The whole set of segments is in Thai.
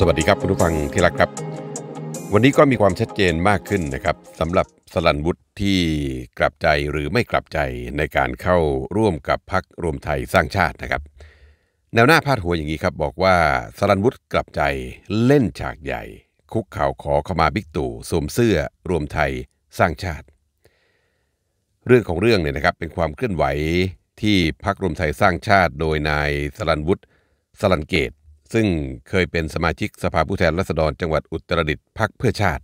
สวัสดีครับคุณผู้ฟังที่รักครับ วันนี้ก็มีความชัดเจนมากขึ้นนะครับสำหรับสลันวุฒิที่กลับใจหรือไม่กลับใจในการเข้าร่วมกับพักรวมไทยสร้างชาตินะครับ แนวหน้าพาดหัวอย่างนี้ครับบอกว่าสลันวุฒิกลับใจเล่นฉากใหญ่ คุกเข่าขอเข้ามาบิ๊กตู่สวมเสื้อรวมไทยสร้างชาติ เรื่องของเรื่องเนี่ยนะครับเป็นความเคลื่อนไหวที่พักรวมไทยสร้างชาติ โดยนายสลันวุฒิสลันเกตซึ่งเคยเป็นสมาชิกสภาผู้แทนราษฎรจังหวัดอุตรดิตถ์พักเพื่อชาติ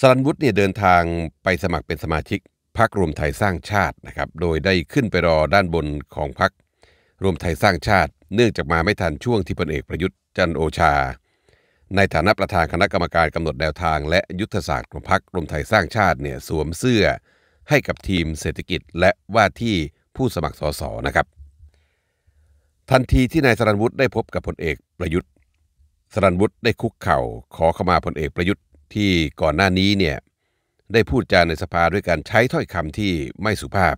สรันวุฒิเนี่ยเดินทางไปสมัครเป็นสมาชิกพักรวมไทยสร้างชาตินะครับ โดยได้ขึ้นไปรอด้านบนของพักรวมไทยสร้างชาติเนื่องจากมาไม่ทันช่วงที่พลเอกประยุทธ์จันโอชา ในฐานะประธานคณะกรรมการกำหนดแนวทางและยุทธศาสตร์ของพักรวมไทยสร้างชาติเนี่ยสวมเสื้อ ให้กับทีมเศรษฐกิจ และว่าที่ผู้สมัครสสนะครับทันทีที่นายสรันวุฒิได้พบกับพลเอกประยุทธ์สรันวุฒิได้คุกเข่าขอขมาพลเอกประยุทธ์ที่ก่อนหน้านี้เนี่ยได้พูดจาในสภาด้วยการใช้ถ้อยคำที่ไม่สุภาพ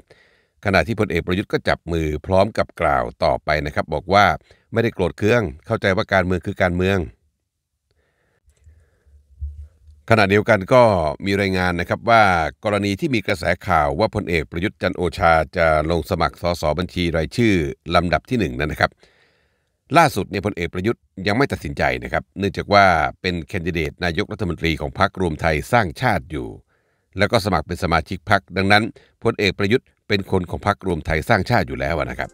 ขณะที่พลเอกประยุทธ์ก็จับมือพร้อมกับกล่าวต่อไปนะครับ บอกว่าไม่ได้โกรธเคืองเข้าใจว่าการเมืองคือการเมืองขณะเดียวกันก็มีรายงานนะครับว่ากรณีที่มีกระแสข่าวว่าพลเอกประยุทธ์จันโอชา จะลงสมัครสสบัญชีรายชื่อ ลำดับที่1นนั้นนะครับ ล่าสุดเนี่ยพลเอกประยุทธ์ยังไม่ตัดสินใจนะครับ เนื่องจากว่าเป็นแคนดิเดต นายกรัฐมนตรีของพรรครวมไทยสร้างชาติอยู่ แล้วก็สมัครเป็นสมาชิกพรรคดังนั้นพลเอกประยุทธ์เป็นคนของพรรครวมไทยสร้างชาติอยู่แล้วนะครับ